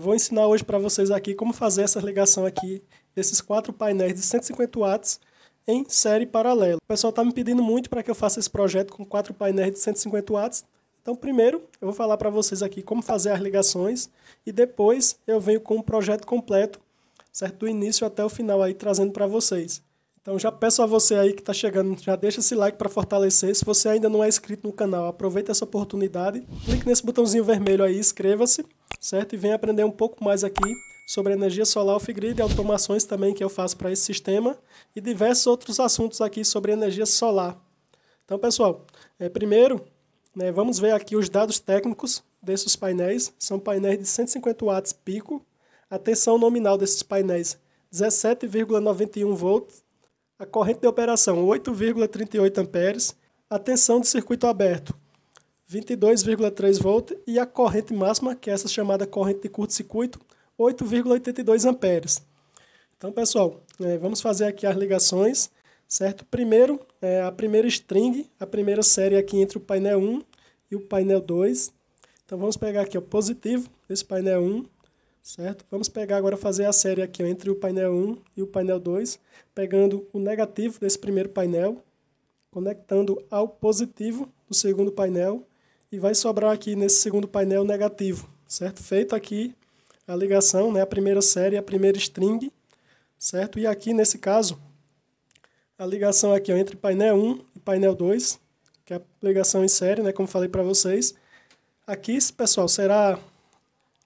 vou ensinar hoje para vocês aqui como fazer essa ligação aqui desses quatro painéis de 150 watts em série paralela. O pessoal está me pedindo muito para que eu faça esse projeto com quatro painéis de 150 watts. Então, primeiro, eu vou falar para vocês aqui como fazer as ligações e depois eu venho com o projeto completo, certo? Do início até o final aí, trazendo para vocês. Então, já peço a você aí que está chegando, já deixa esse like para fortalecer. Se você ainda não é inscrito no canal, aproveita essa oportunidade. Clique nesse botãozinho vermelho aí, inscreva-se certo? E vem aprender um pouco mais aqui sobre energia solar off-grid, automações também que eu faço para esse sistema e diversos outros assuntos aqui sobre energia solar. Então, pessoal, é, primeiro, né, vamos ver aqui os dados técnicos desses painéis. São painéis de 150 watts pico, a tensão nominal desses painéis 17,91 volts, a corrente de operação 8,38 amperes, a tensão de circuito aberto 22,3 V e a corrente máxima, que é essa chamada corrente de curto-circuito, 8,82 amperes. Então, pessoal, é, vamos fazer aqui as ligações, certo? Primeiro, é, a primeira string, a primeira série aqui entre o painel 1 e o painel 2. Então, vamos pegar aqui o positivo desse painel 1, certo? Vamos pegar agora, fazer a série aqui ó, entre o painel 1 e o painel 2, pegando o negativo desse primeiro painel, conectando ao positivo do segundo painel, e vai sobrar aqui nesse segundo painel negativo, certo? Feito aqui a ligação, né, a primeira série, a primeira string, certo? E aqui, nesse caso, a ligação aqui ó, entre painel 1 e painel 2, que é a ligação em série, né, como falei para vocês. Aqui, pessoal, será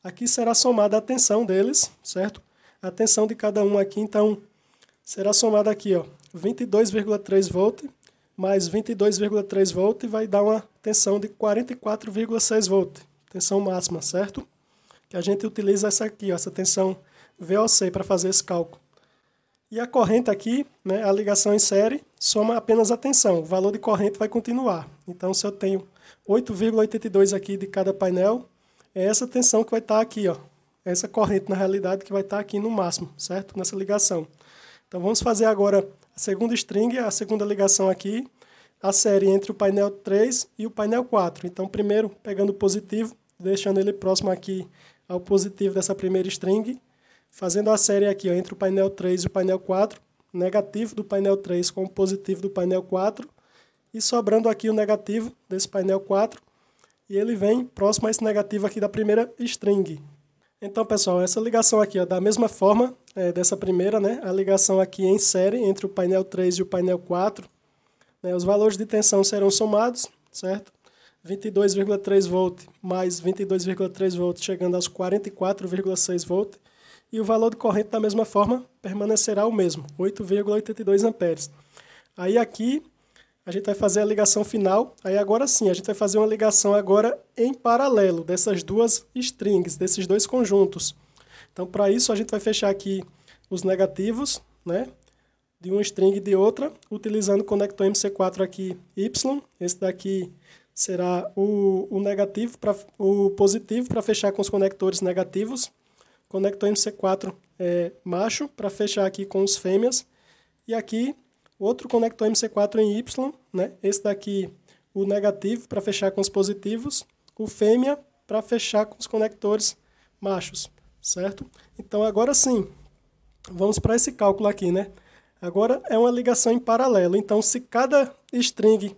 aqui será somada a tensão deles, certo? A tensão de cada um aqui, então, será somada aqui, ó, 22,3 volts mais 22,3 volts e vai dar uma tensão de 44,6 volts tensão máxima, certo? Que a gente utiliza essa aqui, ó, essa tensão VOC para fazer esse cálculo. E a corrente aqui, né, a ligação em série, soma apenas a tensão, o valor de corrente vai continuar. Então, se eu tenho 8,82 aqui de cada painel, é essa tensão que vai estar tá aqui, ó. É essa corrente, na realidade, que vai estar tá aqui no máximo, certo? Nessa ligação. Então, vamos fazer agora a segunda string é a segunda ligação aqui, a série entre o painel 3 e o painel 4. Então, primeiro pegando o positivo, deixando ele próximo aqui ao positivo dessa primeira string, fazendo a série aqui ó, entre o painel 3 e o painel 4, negativo do painel 3 com o positivo do painel 4, e sobrando aqui o negativo desse painel 4, e ele vem próximo a esse negativo aqui da primeira string. Então, pessoal, essa ligação aqui, ó, da mesma forma, é, dessa primeira, né, a ligação aqui em série entre o painel 3 e o painel 4. Né, os valores de tensão serão somados, certo? 22,3 volt mais 22,3 volt chegando aos 44,6 volt e o valor de corrente da mesma forma permanecerá o mesmo, 8,82 amperes. Aí aqui a gente vai fazer a ligação final, aí agora sim, a gente vai fazer uma ligação agora em paralelo dessas duas strings, desses dois conjuntos. Então, para isso, a gente vai fechar aqui os negativos, né? De uma string e de outra, utilizando o conector MC4 aqui Y. Esse daqui será o, o negativo para o positivo para fechar com os conectores negativos. Conector MC4 é, macho para fechar aqui com os fêmeas. E aqui outro conector MC4 em Y, né? Esse daqui o negativo para fechar com os positivos, o fêmea para fechar com os conectores machos certo? Então, agora sim, vamos para esse cálculo aqui, né? Agora é uma ligação em paralelo, então se cada string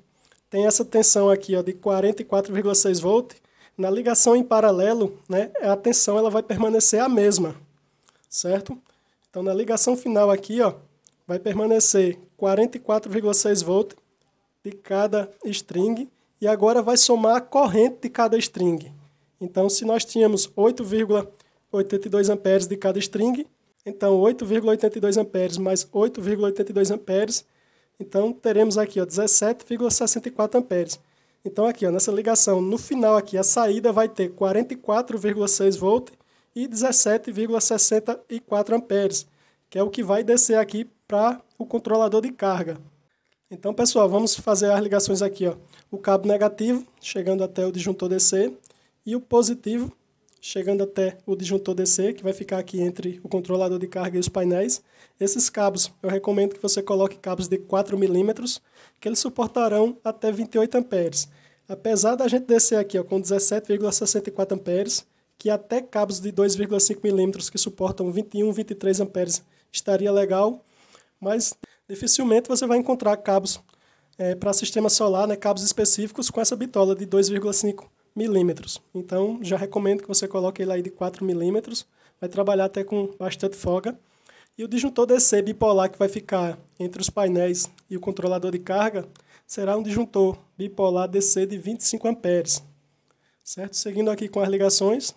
tem essa tensão aqui ó, de 44,6 volts, na ligação em paralelo, né, a tensão ela vai permanecer a mesma, certo? Então, na ligação final aqui, ó, vai permanecer 44,6 volts de cada string, e agora vai somar a corrente de cada string. Então, se nós tínhamos 8,1 82 amperes de cada string. Então, 8,82 amperes mais 8,82 amperes. Então, teremos aqui 17,64 amperes. Então, aqui ó, nessa ligação, no final aqui, a saída vai ter 44,6 volts e 17,64 amperes, que é o que vai descer aqui para o controlador de carga. Então, pessoal, vamos fazer as ligações aqui. Ó. O cabo negativo, chegando até o disjuntor DC, e o positivo, chegando até o disjuntor DC, que vai ficar aqui entre o controlador de carga e os painéis. Esses cabos, eu recomendo que você coloque cabos de 4 milímetros, que eles suportarão até 28 amperes. Apesar da gente descer aqui ó, com 17,64 amperes, que até cabos de 2,5 milímetros que suportam 21, 23 amperes estaria legal, mas dificilmente você vai encontrar cabos é, para sistema solar, né, cabos específicos com essa bitola de 2,5 milímetros. Então, já recomendo que você coloque ele aí de 4 milímetros, vai trabalhar até com bastante folga. E o disjuntor DC bipolar que vai ficar entre os painéis e o controlador de carga será um disjuntor bipolar DC de 25 amperes. Certo? Seguindo aqui com as ligações,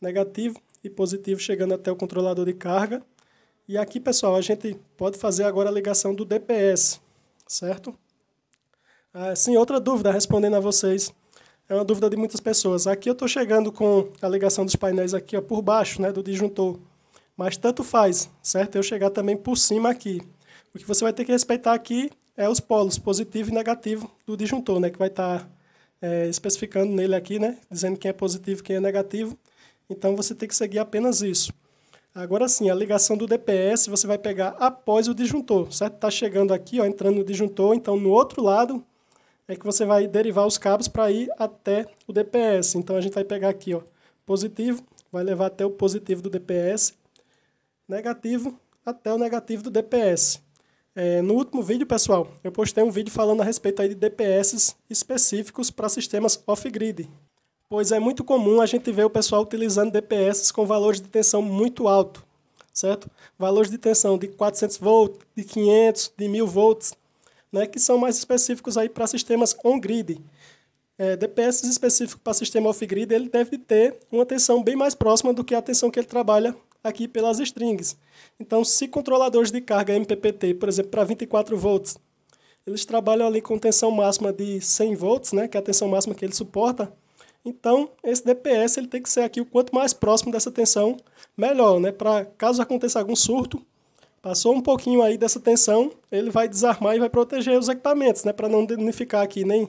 negativo e positivo chegando até o controlador de carga. E aqui, pessoal, a gente pode fazer agora a ligação do DPS, certo? Ah, sim, outra dúvida, respondendo a vocês, é uma dúvida de muitas pessoas. Aqui eu estou chegando com a ligação dos painéis aqui ó, por baixo né, do disjuntor, mas tanto faz, certo? Eu chegar também por cima aqui. O que você vai ter que respeitar aqui é os polos positivo e negativo do disjuntor, né, que vai estar tá, é, especificando nele aqui, né, dizendo quem é positivo e quem é negativo. Então você tem que seguir apenas isso. Agora sim, a ligação do DPS você vai pegar após o disjuntor, certo? Está chegando aqui, ó, entrando no disjuntor, então no outro lado é que você vai derivar os cabos para ir até o DPS. Então, a gente vai pegar aqui, ó, positivo, vai levar até o positivo do DPS, negativo até o negativo do DPS. É, no último vídeo, pessoal, eu postei um vídeo falando a respeito aí de DPS específicos para sistemas off-grid, pois é muito comum a gente ver o pessoal utilizando DPS com valores de tensão muito alto, certo? Valores de tensão de 400 volts, de 500, de 1000 volts, né, que são mais específicos aí para sistemas on-grid. É, DPS específico para sistema off-grid, ele deve ter uma tensão bem mais próxima do que a tensão que ele trabalha aqui pelas strings. Então, se controladores de carga MPPT, por exemplo, para 24 volts, eles trabalham ali com tensão máxima de 100 volts, né, que é a tensão máxima que ele suporta, então esse DPS ele tem que ser aqui o quanto mais próximo dessa tensão, melhor, né, para caso aconteça algum surto, Passou um pouquinho aí dessa tensão, ele vai desarmar e vai proteger os equipamentos, né? Para não danificar aqui nem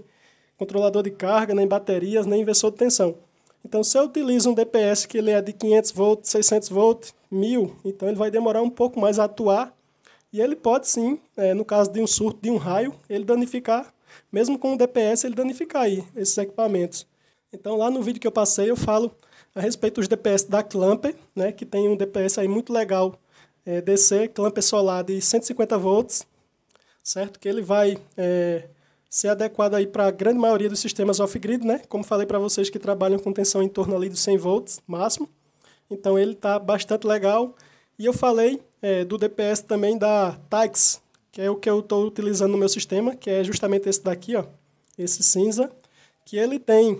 controlador de carga, nem baterias, nem inversor de tensão. Então, se eu utilizo um DPS que ele é de 500 volts, 600 volts, 1000, então ele vai demorar um pouco mais a atuar. E ele pode sim, é, no caso de um surto, de um raio, ele danificar, mesmo com o DPS, ele danificar aí esses equipamentos. Então, lá no vídeo que eu passei, eu falo a respeito dos DPS da Clamper, né, que tem um DPS aí muito legal é, DC, clamper solar de 150 volts, certo? Que ele vai é, ser adequado aí para a grande maioria dos sistemas off-grid, né? Como falei para vocês que trabalham com tensão em torno ali dos 100 volts máximo. Então ele está bastante legal. E eu falei é, do DPS também da Taix, que é o que eu estou utilizando no meu sistema, que é justamente esse daqui, ó, esse cinza, que ele tem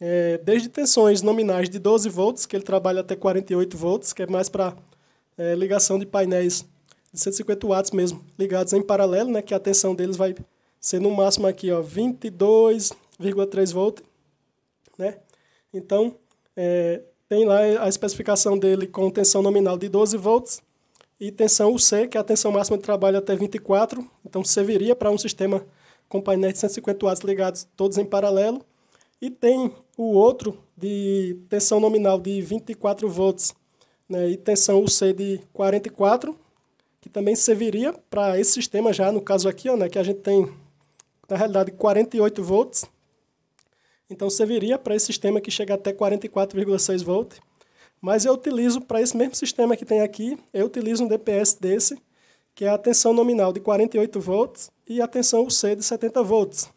é, desde tensões nominais de 12 volts, que ele trabalha até 48 volts, que é mais para é, ligação de painéis de 150 watts mesmo, ligados em paralelo, né, que a tensão deles vai ser no máximo aqui, ó, 22,3 volts, né? Então, é, tem lá a especificação dele com tensão nominal de 12 volts e tensão UC, que é a tensão máxima de trabalho até 24, então serviria para um sistema com painéis de 150 watts ligados todos em paralelo. E tem o outro de tensão nominal de 24 volts né, e tensão UC de 44, que também serviria para esse sistema já, no caso aqui, ó, né, que a gente tem, na realidade, 48 volts. Então, serviria para esse sistema que chega até 44,6 volts. Mas eu utilizo, para esse mesmo sistema que tem aqui, eu utilizo um DPS desse, que é a tensão nominal de 48 volts e a tensão UC de 70 volts,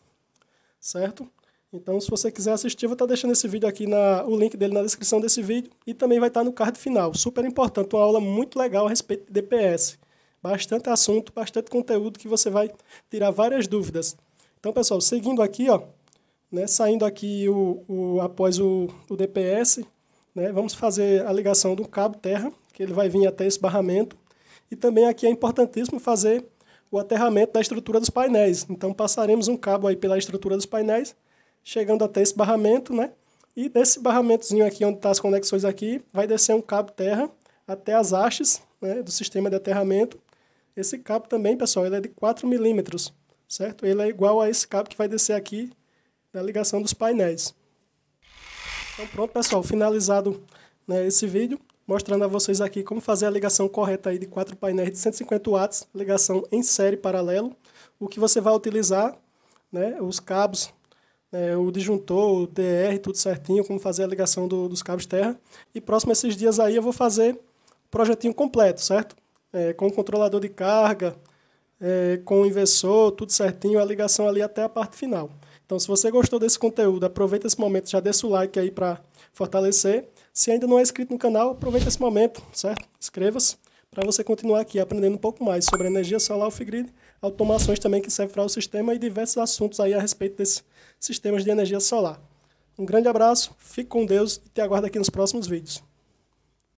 certo? Então, se você quiser assistir, eu vou estar deixando esse vídeo aqui, na, o link dele na descrição desse vídeo e também vai estar no card final. Super importante, uma aula muito legal a respeito de DPS. Bastante assunto, bastante conteúdo que você vai tirar várias dúvidas. Então, pessoal, seguindo aqui, ó, né, saindo aqui o, o, após o, o DPS, né, vamos fazer a ligação do cabo terra, que ele vai vir até esse barramento. E também aqui é importantíssimo fazer o aterramento da estrutura dos painéis. Então, passaremos um cabo aí pela estrutura dos painéis chegando até esse barramento, né? E desse barramentozinho aqui, onde estão tá as conexões aqui, vai descer um cabo terra até as hastes né, do sistema de aterramento. Esse cabo também, pessoal, ele é de 4 milímetros, certo? Ele é igual a esse cabo que vai descer aqui da ligação dos painéis. Então pronto, pessoal, finalizado né, esse vídeo, mostrando a vocês aqui como fazer a ligação correta aí de quatro painéis de 150 watts, ligação em série paralelo. O que você vai utilizar, né, os cabos é, o disjuntor, o DR, tudo certinho, como fazer a ligação do, dos cabos terra. E próximo a esses dias aí eu vou fazer o projetinho completo, certo? É, com o controlador de carga, é, com o inversor, tudo certinho, a ligação ali até a parte final. Então, se você gostou desse conteúdo, aproveita esse momento, já deixa o like aí para fortalecer. Se ainda não é inscrito no canal, aproveita esse momento, certo? Inscreva-se para você continuar aqui aprendendo um pouco mais sobre energia solar off-grid automações também que servem para o sistema e diversos assuntos aí a respeito desses sistemas de energia solar. Um grande abraço, fique com Deus e te aguardo aqui nos próximos vídeos.